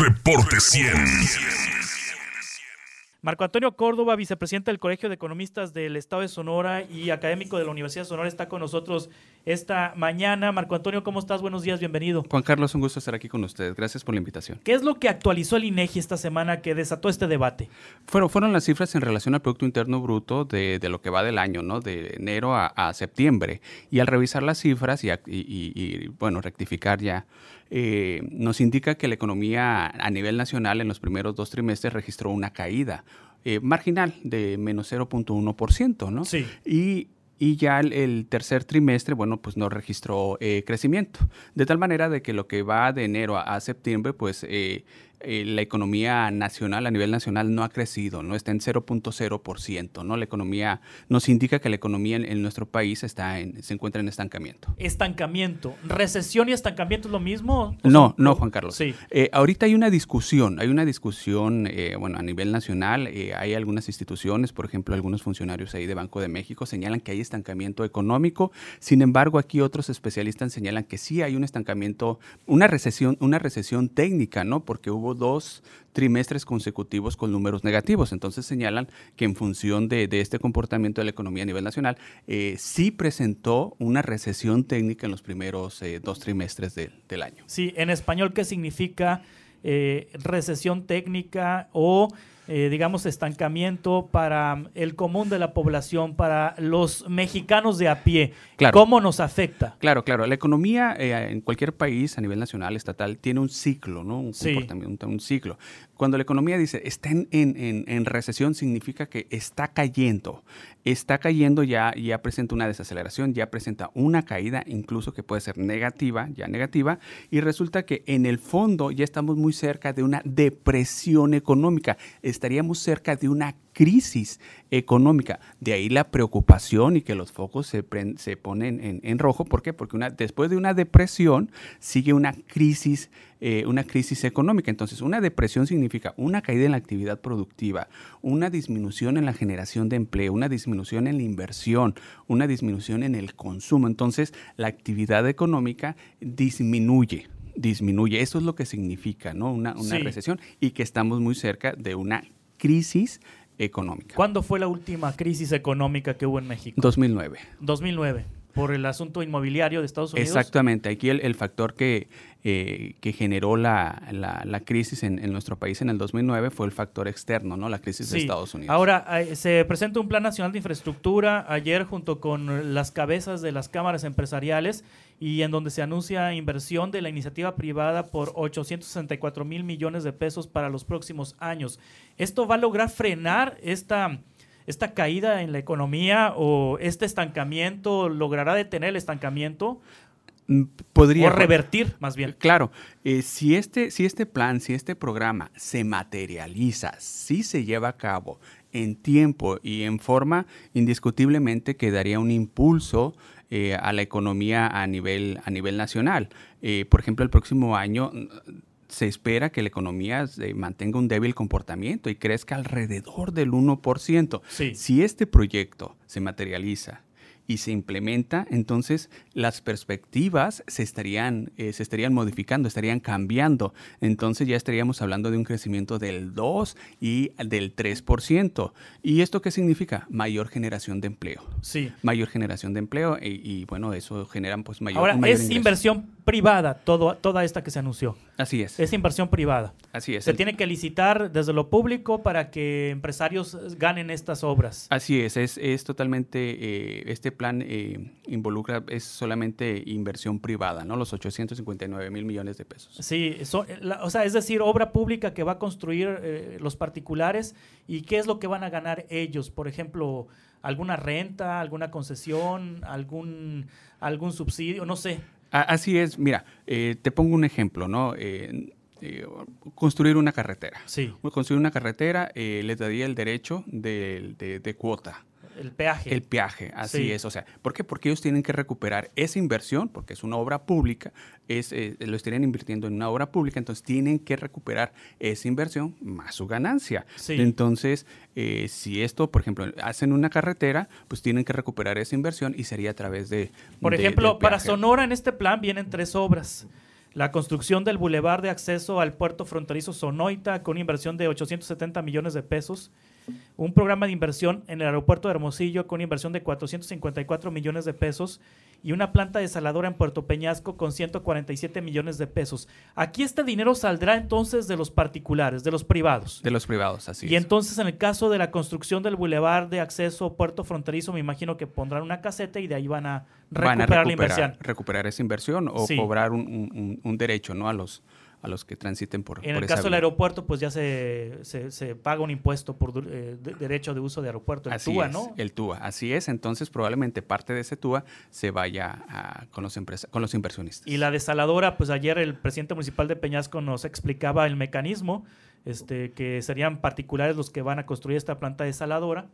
Reporte 100. Marco Antonio Córdoba, vicepresidente del Colegio de Economistas del Estado de Sonora y académico de la Universidad de Sonora, está con nosotros esta mañana. Marco Antonio, ¿cómo estás? Buenos días, bienvenido. Juan Carlos, un gusto estar aquí con ustedes. Gracias por la invitación. ¿Qué es lo que actualizó el INEGI esta semana que desató este debate? Fueron, las cifras en relación al Producto Interno Bruto de, lo que va del año, ¿no? De enero a, septiembre. Y al revisar las cifras y, bueno, rectificar ya eh, nos indica que la economía a nivel nacional en los primeros dos trimestres registró una caída. Eh, marginal de menos 0.1%, ¿no? Sí. Y y ya el, tercer trimestre, bueno, pues no registró eh, crecimiento. De tal manera de que lo que va de enero a, septiembre, pues eh, eh, la economía nacional, a nivel nacional, no ha crecido, ¿no? Está en 0.0%, ¿no? La economía nos indica que la economía en, nuestro país está en, se encuentra en estancamiento. Estancamiento. ¿Recesión y estancamiento es lo mismo? no, no, Juan Carlos. Sí. Eh, ahorita hay una discusión, hay una discusión, eh, bueno, a nivel nacional, hay algunas instituciones, por ejemplo, algunos funcionarios ahí de Banco de México señalan que hay estancamiento económico, sin embargo, aquí otros especialistas señalan que sí hay un estancamiento, una recesión, una recesión técnica, ¿no? Porque hubo dos trimestres consecutivos con números negativos. Entonces señalan que en función de, este comportamiento de la economía a nivel nacional, eh, sí presentó una recesión técnica en los primeros eh, dos trimestres del año. Sí, en español, ¿qué significa eh, recesión técnica o eh, digamos, estancamiento para el común de la población, para los mexicanos de a pie? ¿Cómo nos afecta? Claro, claro. La economía eh, en cualquier país, a nivel nacional, estatal, tiene un ciclo, ¿no? Un comportamiento, un ciclo. Cuando la economía dice está en recesión, significa que está cayendo está cayendo ya, ya presenta una desaceleración, ya presenta una caída, incluso que puede ser negativa, ya negativa, y resulta que en el fondo ya estamos muy cerca de una depresión económica, estaríamos cerca de una crisis económica. De ahí la preocupación y que los focos se, ponen en, rojo. ¿Por qué? Porque una, después de una depresión sigue una crisis, eh, una crisis económica. Entonces, una depresión significa una caída en la actividad productiva, una disminución en la generación de empleo, una disminución en la inversión, una disminución en el consumo. Entonces, la actividad económica disminuye disminuye, eso es lo que significa ¿no? una, recesión y que estamos muy cerca de una crisis económica. ¿Cuándo fue la última crisis económica que hubo en México? 2009. 2009. Por el asunto inmobiliario de Estados Unidos. Exactamente, aquí el, factor que, eh, que generó la, crisis en, nuestro país en el 2009 fue el factor externo, ¿no? La crisis de Estados Unidos. Ahora, eh, se presenta un Plan Nacional de Infraestructura ayer junto con las cabezas de las cámaras empresariales y en donde se anuncia inversión de la iniciativa privada por 864 mil millones de pesos para los próximos años. ¿Esto va a lograr frenar esta esta caída en la economía o este estancamiento logrará detener el estancamiento? Mm, podría. O revertir, más bien. Claro. Eh, si, este, si este plan, si este programa se materializa, si se lleva a cabo en tiempo y en forma, indiscutiblemente quedaría un impulso eh, a la economía a nivel, a nivel nacional. Eh, por ejemplo, el próximo año mm, se espera que la economía mantenga un débil comportamiento y crezca alrededor del 1%. Si este proyecto se materializa y se implementa, entonces las perspectivas se estarían, eh, se estarían modificando, estarían cambiando. Entonces ya estaríamos hablando de un crecimiento del 2 y del 3%. ¿Y esto qué significa? Mayor generación de empleo. Sí. Mayor generación de empleo y, bueno, eso generan pues mayor... Ahora, es inversión privada todo, toda esta que se anunció. Así es. Es inversión privada. Así es. Se tiene que licitar desde lo público para que empresarios ganen estas obras. Así es, es, totalmente eh, este plan eh, involucra es solamente inversión privada, ¿no? Los 859 mil millones de pesos. Sí, eh, o sea, es decir, obra pública que va a construir eh, los particulares y qué es lo que van a ganar ellos. Por ejemplo, alguna renta, alguna concesión, algún, algún subsidio, no sé. Así es, mira, eh, te pongo un ejemplo, ¿no? construir una carretera. Sí. Construir una carretera les daría el derecho de, de cuota el peaje. El peaje, así es. O sea, ¿por qué? Porque ellos tienen que recuperar esa inversión, porque es una obra pública, es, eh, lo estarían invirtiendo en una obra pública, entonces tienen que recuperar esa inversión más su ganancia. Entonces, eh, si esto, por ejemplo, hacen una carretera, pues tienen que recuperar esa inversión y sería a través de... Por ejemplo, para Sonora en este plan vienen tres obras. La construcción del bulevar de acceso al puerto fronterizo Sonoita con inversión de 870 millones de pesos un programa de inversión en el aeropuerto de Hermosillo con inversión de 454 millones de pesos y una planta desaladora en Puerto Peñasco con 147 millones de pesos. Aquí este dinero saldrá entonces de los particulares, de los privados. De los privados, así y es. Y entonces en el caso de la construcción del bulevar de acceso puerto fronterizo, me imagino que pondrán una caseta y de ahí van a recuperar, van a recuperar la inversión. Recuperar esa inversión o cobrar un, un derecho ¿no? a los a los que transiten por En el caso del aeropuerto, pues ya se, se, paga un impuesto por eh, derecho de uso de aeropuerto, el TUA, ¿no? El TUA, así es. Entonces, probablemente parte de ese TUA se vaya con, los empresas, con los inversionistas. Y la desaladora, pues ayer el presidente municipal de Peñasco nos explicaba el mecanismo, este, que serían particulares los que van a construir esta planta desaladora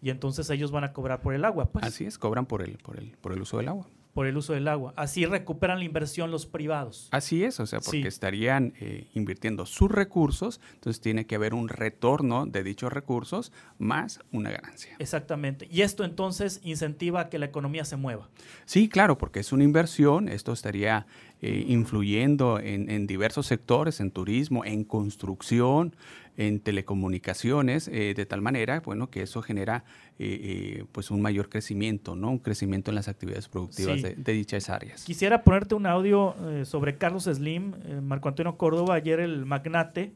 y entonces ellos van a cobrar por el agua. Pues. Así es, cobran por el, por el, por el uso del agua por el uso del agua. Así recuperan la inversión los privados. Así es, o sea, porque estarían eh, invirtiendo sus recursos, entonces tiene que haber un retorno de dichos recursos más una ganancia. Exactamente. Y esto entonces incentiva a que la economía se mueva. Sí, claro, porque es una inversión, esto estaría eh, influyendo en, diversos sectores, en turismo, en construcción, en telecomunicaciones, eh, de tal manera, bueno, que eso genera eh, pues un mayor crecimiento, ¿no? Un crecimiento en las actividades productivas de, de, dichas áreas. Quisiera ponerte un audio sobre Carlos Slim, Marco Antonio Córdoba, ayer el magnate,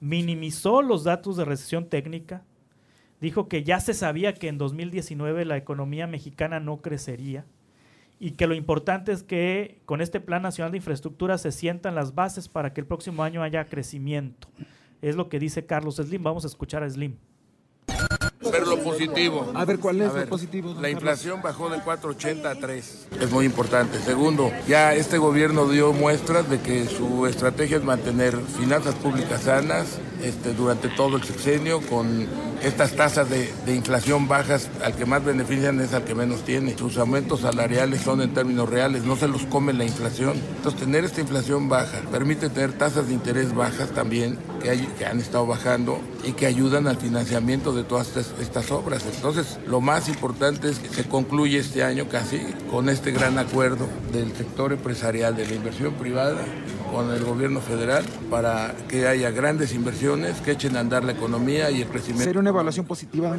minimizó los datos de recesión técnica, dijo que ya se sabía que en 2019 la economía mexicana no crecería y que lo importante es que con este Plan Nacional de Infraestructura se sientan las bases para que el próximo año haya crecimiento. Es lo que dice Carlos Slim. Vamos a escuchar a Slim. Pero lo positivo. A ver, ¿cuál es lo positivo? La inflación bajó de 4,80 a 3. Es muy importante. Segundo, ya este gobierno dio muestras de que su estrategia es mantener finanzas públicas sanas este, durante todo el sexenio con estas tasas de, inflación bajas, al que más benefician es al que menos tiene. Sus aumentos salariales son en términos reales, no se los come la inflación. Entonces, tener esta inflación baja permite tener tasas de interés bajas también, que, han estado bajando y que ayudan al financiamiento de todas estas, estas obras. Entonces, lo más importante es que se concluye este año casi con este gran acuerdo del sector empresarial, de la inversión privada con el gobierno federal para que haya grandes inversiones que echen a andar la economía y el crecimiento evaluación positiva,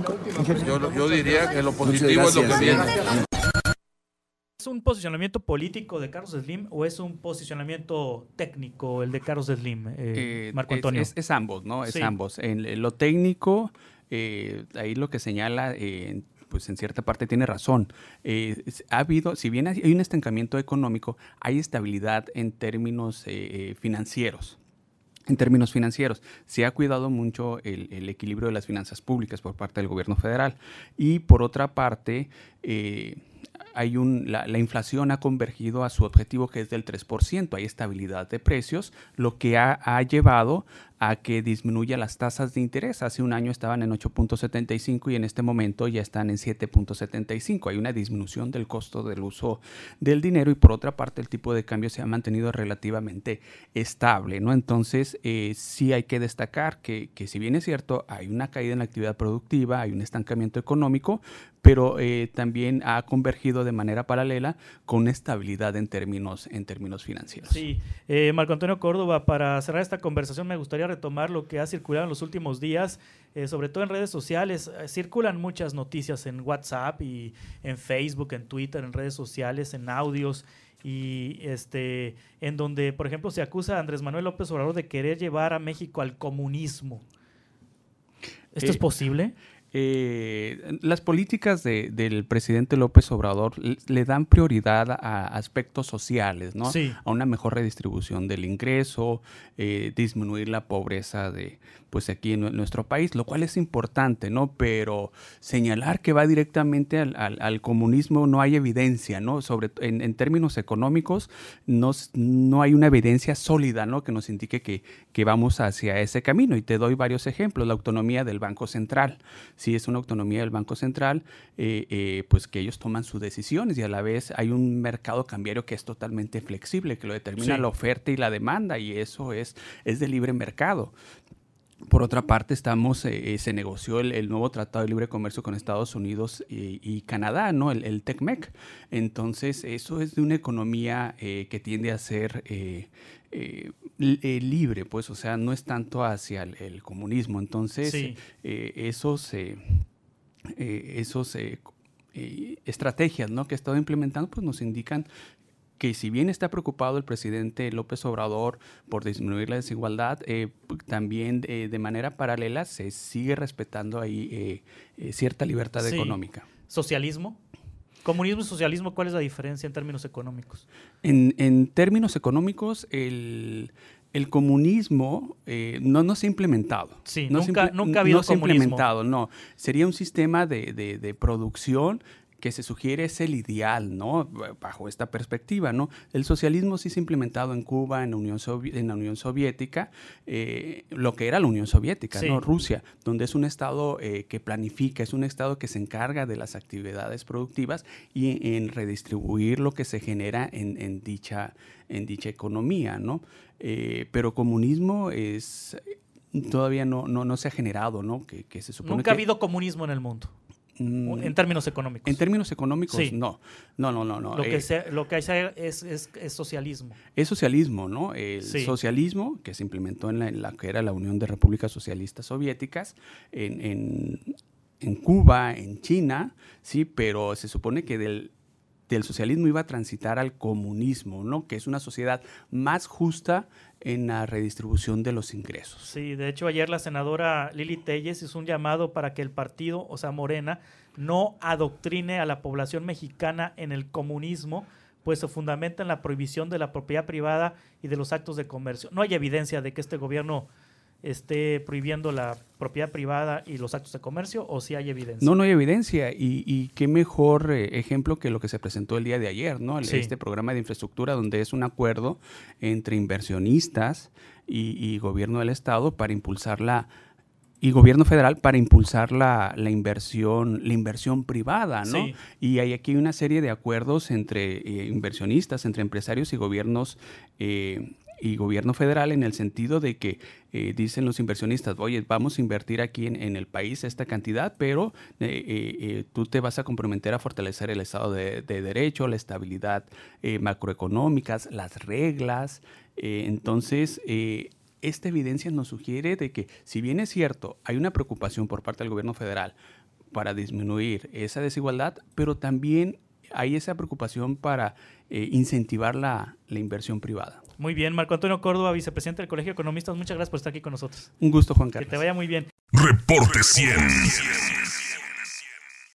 yo, diría que lo positivo es lo que viene. ¿Es un posicionamiento político de Carlos Slim o es un posicionamiento técnico el de Carlos Slim, eh, eh, Marco Antonio? Es, ambos, ¿no? Es ambos. En lo técnico, eh, ahí lo que señala pues en cierta parte tiene razón. ha habido, si bien hay un estancamiento económico, hay estabilidad en términos eh, financieros en términos financieros. Se ha cuidado mucho el, equilibrio de las finanzas públicas por parte del gobierno federal. Y por otra parte, eh, hay un, la, inflación ha convergido a su objetivo que es del 3%. Hay estabilidad de precios, lo que ha, llevado a que disminuya las tasas de interés. Hace un año estaban en 8.75 y en este momento ya están en 7.75. Hay una disminución del costo del uso del dinero y por otra parte el tipo de cambio se ha mantenido relativamente estable. ¿no? Entonces eh, sí hay que destacar que, que si bien es cierto hay una caída en la actividad productiva, hay un estancamiento económico, pero eh, también ha convergido de manera paralela con estabilidad en términos, en términos financieros. Sí, eh, Marco Antonio Córdoba, para cerrar esta conversación me gustaría retomar lo que ha circulado en los últimos días, eh, sobre todo en redes sociales. Eh, circulan muchas noticias en WhatsApp y en Facebook, en Twitter, en redes sociales, en audios y este en donde por ejemplo se acusa a Andrés Manuel López Obrador de querer llevar a México al comunismo. ¿Esto es posible? Eh, las políticas del presidente López Obrador le dan prioridad a aspectos sociales, ¿no? A una mejor redistribución del ingreso, eh, disminuir la pobreza de, pues aquí en nuestro país, lo cual es importante, ¿no? Pero señalar que va directamente al, comunismo no hay evidencia, ¿no? Sobre, en, en términos económicos no, no, hay una evidencia sólida, ¿no? Que nos indique que, que vamos hacia ese camino. Y te doy varios ejemplos. La autonomía del Banco Central si es una autonomía del Banco Central, eh, eh, pues que ellos toman sus decisiones y a la vez hay un mercado cambiario que es totalmente flexible, que lo determina la oferta y la demanda y eso es, es de libre mercado. Por otra parte, estamos, eh, se negoció el, nuevo Tratado de Libre Comercio con Estados Unidos y, Canadá, ¿no? El, TECMEC. Entonces, eso es de una economía que tiende a ser eh, eh, libre, pues, o sea, no es tanto hacia el, comunismo. Entonces, eh, esos, esos estrategias ¿no? que ha estado implementando, pues nos indican que si bien está preocupado el presidente López Obrador por disminuir la desigualdad, también de manera paralela se sigue respetando ahí cierta libertad económica. ¿Socialismo? Comunismo y socialismo, ¿cuál es la diferencia en términos económicos? En, términos económicos, el, comunismo eh, no, no se ha implementado. Sí, nunca, nunca ha habido no Se ha implementado, no. Sería un sistema de, de producción que se sugiere es el ideal, ¿no? Bajo esta perspectiva, ¿no? El socialismo sí se ha implementado en Cuba, en la Unión, Soviética, eh, lo que era la Unión Soviética, ¿no? Rusia, donde es un Estado eh, que planifica, es un Estado que se encarga de las actividades productivas y en redistribuir lo que se genera en, dicha, en dicha economía, ¿no? Eh, pero comunismo es todavía no, no, se ha generado, ¿no? Que, Nunca ha habido comunismo en el mundo. Mm. En términos económicos. En términos económicos, no. No, no, no. no. Lo, que, eh, lo que hay es, socialismo. Es socialismo, ¿no? El socialismo que se implementó en la, que era la Unión de Repúblicas Socialistas Soviéticas, en, en Cuba, en China, sí, pero se supone que del el socialismo iba a transitar al comunismo, ¿no? Que es una sociedad más justa en la redistribución de los ingresos. Sí, de hecho ayer la senadora Lili Telles hizo un llamado para que el partido, o sea, Morena, no adoctrine a la población mexicana en el comunismo, pues se fundamenta en la prohibición de la propiedad privada y de los actos de comercio. No hay evidencia de que este gobierno esté prohibiendo la propiedad privada y los actos de comercio o si hay evidencia? No, no hay evidencia y, y, qué mejor eh, ejemplo que lo que se presentó el día de ayer, ¿no? Este programa de infraestructura donde es un acuerdo entre inversionistas y, gobierno del estado para impulsar la y gobierno federal para impulsar la, inversión la inversión privada, ¿no? Y hay aquí una serie de acuerdos entre eh, inversionistas, entre empresarios y gobiernos eh, y gobierno federal en el sentido de que eh, dicen los inversionistas, oye, vamos a invertir aquí en, el país esta cantidad, pero eh, eh, tú te vas a comprometer a fortalecer el Estado de, de Derecho, la estabilidad macroeconómica, las reglas. entonces, esta evidencia nos sugiere de que, si bien es cierto, hay una preocupación por parte del gobierno federal para disminuir esa desigualdad, pero también hay esa preocupación para eh, incentivar la, inversión privada. Muy bien, Marco Antonio Córdoba, vicepresidente del Colegio de Economistas, muchas gracias por estar aquí con nosotros. Un gusto, Juan Carlos. Que te vaya muy bien. Reporte 100.